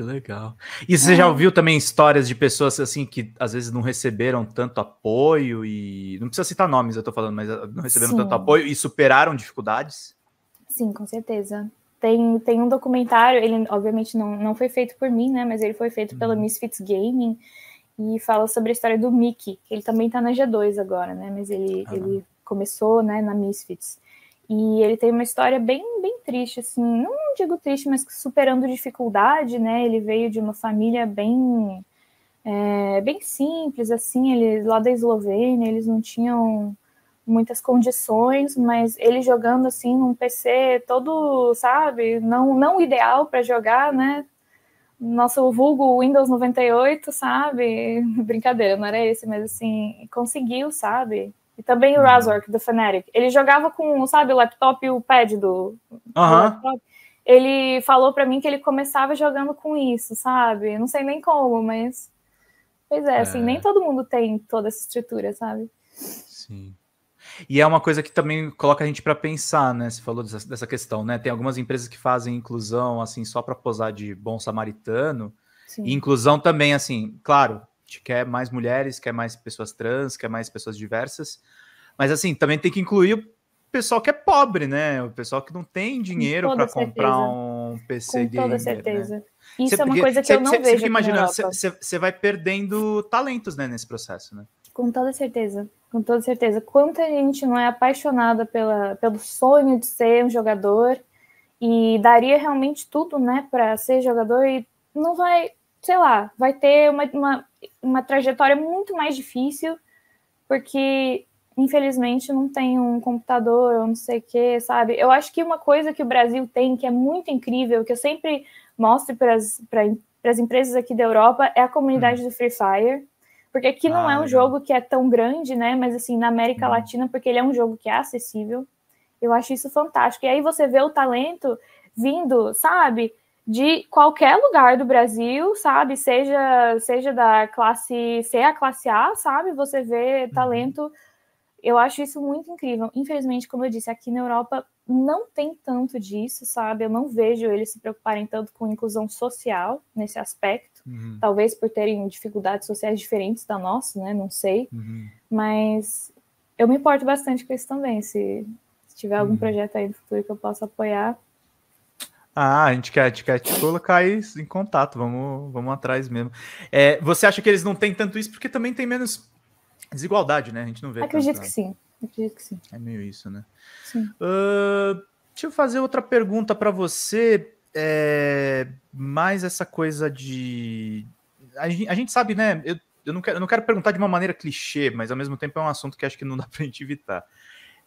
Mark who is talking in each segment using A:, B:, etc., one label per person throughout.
A: que legal. E você é. já ouviu também histórias de pessoas assim que às vezes não receberam tanto apoio e. Não precisa citar nomes, eu tô falando, mas ah, não receberam Sim. tanto apoio e superaram dificuldades?
B: Sim, com certeza. Tem, tem um documentário, ele obviamente não, não foi feito por mim, né? Mas ele foi feito pela uhum. Misfits Gaming e fala sobre a história do Mickey, que ele também tá na G2 agora, né? Mas ele, ah. ele começou né, na Misfits. E ele tem uma história bem, bem triste, assim, não digo triste, mas superando dificuldade, né? Ele veio de uma família bem, é, bem simples, assim, ele, lá da Eslovênia, eles não tinham muitas condições, mas ele jogando, assim, num PC todo, sabe, não, não ideal para jogar, né? Nosso vulgo Windows 98, sabe? Brincadeira, não era esse, mas assim, conseguiu, sabe? e também o uhum. Razork do Fnatic. Ele jogava com, sabe, o laptop e o pad do, uhum. do Ele falou para mim que ele começava jogando com isso, sabe? Não sei nem como, mas pois é, é, assim, nem é. todo mundo tem toda essa estrutura, sabe?
A: Sim. E é uma coisa que também coloca a gente para pensar, né? Você falou dessa, dessa questão, né? Tem algumas empresas que fazem inclusão assim só para posar de bom samaritano. Sim. E inclusão também, assim, claro, gente quer mais mulheres, quer mais pessoas trans, quer mais pessoas diversas. Mas assim, também tem que incluir o pessoal que é pobre, né? O pessoal que não tem dinheiro para comprar um PC Com gamer. Com né? toda certeza.
B: Né? Isso cê, é uma coisa que cê, eu não cê, vejo. Você imagina,
A: você vai perdendo talentos né, nesse processo, né?
B: Com toda certeza. Com toda certeza. Quanta gente não é apaixonada pela, pelo sonho de ser um jogador e daria realmente tudo, né, para ser jogador e não vai sei lá, vai ter uma, uma, uma trajetória muito mais difícil, porque infelizmente não tem um computador ou não sei o que, sabe? Eu acho que uma coisa que o Brasil tem que é muito incrível, que eu sempre mostro para as empresas aqui da Europa, é a comunidade hum. do Free Fire. Porque aqui ah, não é um legal. jogo que é tão grande, né? Mas assim, na América hum. Latina, porque ele é um jogo que é acessível. Eu acho isso fantástico. E aí você vê o talento vindo, sabe? de qualquer lugar do Brasil, sabe? Seja seja da classe C a classe A, sabe? Você vê uhum. talento. Eu acho isso muito incrível. Infelizmente, como eu disse, aqui na Europa não tem tanto disso, sabe? Eu não vejo eles se preocuparem tanto com inclusão social nesse aspecto. Uhum. Talvez por terem dificuldades sociais diferentes da nossa, né? Não sei. Uhum. Mas eu me importo bastante com isso também. Se, se tiver algum uhum. projeto aí no futuro que eu possa apoiar,
A: ah, a gente quer, a gente quer te colocar em contato, vamos, vamos atrás mesmo. É, você acha que eles não têm tanto isso porque também tem menos desigualdade, né? A gente não vê. Acredito tanto, que né? sim, acredito que sim. É meio isso, né? Sim. Uh, deixa eu fazer outra pergunta para você. É, mais essa coisa de. A gente, a gente sabe, né? Eu, eu, não quero, eu não quero perguntar de uma maneira clichê, mas ao mesmo tempo é um assunto que acho que não dá para a gente evitar.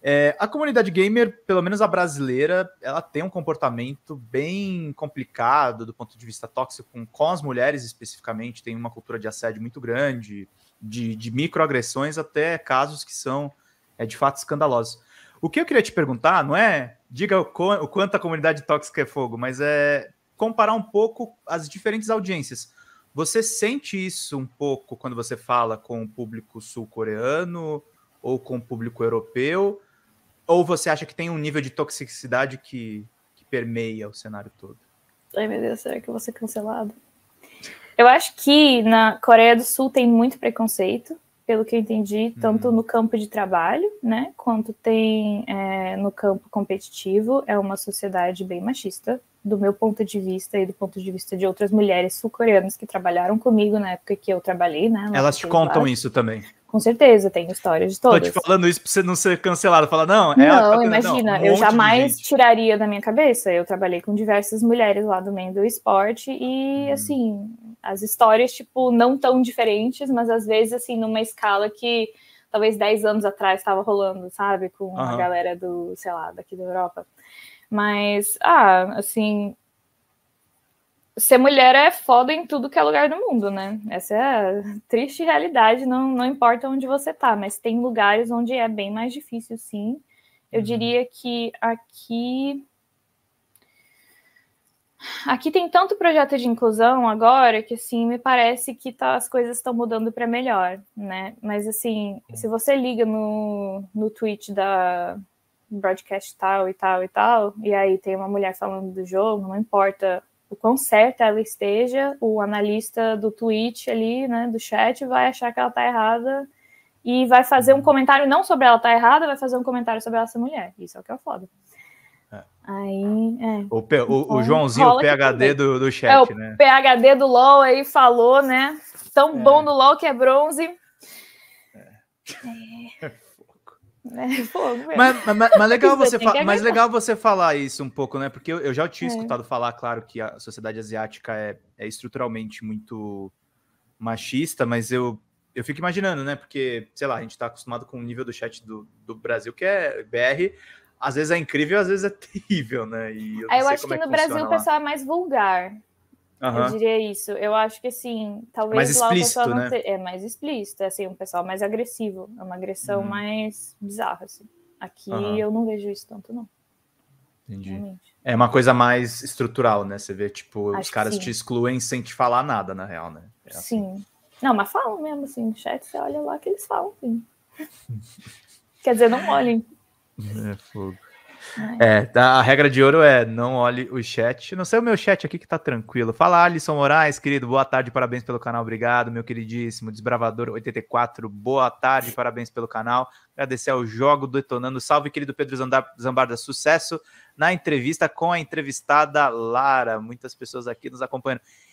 A: É, a comunidade gamer, pelo menos a brasileira, ela tem um comportamento bem complicado do ponto de vista tóxico com as mulheres especificamente, tem uma cultura de assédio muito grande, de, de microagressões até casos que são é, de fato escandalosos. O que eu queria te perguntar não é diga o, o quanto a comunidade tóxica é fogo, mas é comparar um pouco as diferentes audiências. Você sente isso um pouco quando você fala com o público sul-coreano ou com o público europeu? Ou você acha que tem um nível de toxicidade que, que permeia o cenário todo?
B: Ai, meu Deus, será que eu vou ser cancelado? Eu acho que na Coreia do Sul tem muito preconceito, pelo que eu entendi, tanto uhum. no campo de trabalho, né, quanto tem é, no campo competitivo. É uma sociedade bem machista, do meu ponto de vista e do ponto de vista de outras mulheres sul-coreanas que trabalharam comigo na época que eu trabalhei, né? Elas te contam isso também. Com certeza, tem histórias de todas. Tô
A: te falando isso pra você não ser cancelado. Falar, não, é Não, a... imagina, não, um eu jamais
B: tiraria da minha cabeça. Eu trabalhei com diversas mulheres lá do meio do esporte e, hum. assim, as histórias, tipo, não tão diferentes, mas às vezes, assim, numa escala que talvez 10 anos atrás estava rolando, sabe? Com uhum. a galera do, sei lá, daqui da Europa. Mas, ah, assim, ser mulher é foda em tudo que é lugar do mundo, né? Essa é a triste realidade, não, não importa onde você tá, mas tem lugares onde é bem mais difícil, sim. Eu uhum. diria que aqui. Aqui tem tanto projeto de inclusão agora que, assim, me parece que tá, as coisas estão mudando para melhor, né? Mas, assim, se você liga no, no tweet da, broadcast tal e tal e tal, e aí tem uma mulher falando do jogo, não importa o quão certa ela esteja, o analista do tweet ali, né, do chat, vai achar que ela está errada e vai fazer um comentário não sobre ela estar tá errada, vai fazer um comentário sobre ela ser mulher. Isso é o que é o foda. É. Aí, é. O,
A: P, o, então, o, Joãozinho, o PHD do, do chat, é, o né? O
B: PHD do LOL aí falou, né? Tão é. bom do LOL que é bronze.
A: É. é.
B: Né? fogo, mas, mas, mas, legal você mas legal
A: você falar isso um pouco, né? Porque eu, eu já tinha é. escutado é. falar, claro, que a sociedade asiática é, é estruturalmente muito machista, mas eu, eu fico imaginando, né? Porque, sei lá, a gente está acostumado com o nível do chat do, do Brasil, que é BR, às vezes é incrível, às vezes é terrível, né? E eu, ah, eu acho é que no Brasil o pessoal
B: é mais vulgar. Uhum. Eu diria isso. Eu acho que assim, talvez mais lá o pessoal não né? seja... é mais explícito, é assim, um pessoal mais agressivo, é uma agressão uhum. mais bizarra assim. Aqui uhum. eu não vejo isso tanto não. Entendi. Realmente.
A: É uma coisa mais estrutural, né? Você vê tipo acho os caras te excluem sem te falar nada na real, né?
B: É assim. Sim. Não, mas falam mesmo assim, no chat você olha lá que eles falam, assim. Quer dizer, não olhem.
A: É fogo. É, tá, a regra de ouro é não olhe o chat. Não sei o meu chat aqui que tá tranquilo. Fala, Alisson Moraes, querido, boa tarde, parabéns pelo canal, obrigado, meu queridíssimo Desbravador 84, boa tarde, parabéns pelo canal. Agradecer ao Jogo Detonando. Salve, querido Pedro Zambarda, sucesso na entrevista com a entrevistada Lara. Muitas pessoas aqui nos acompanhando.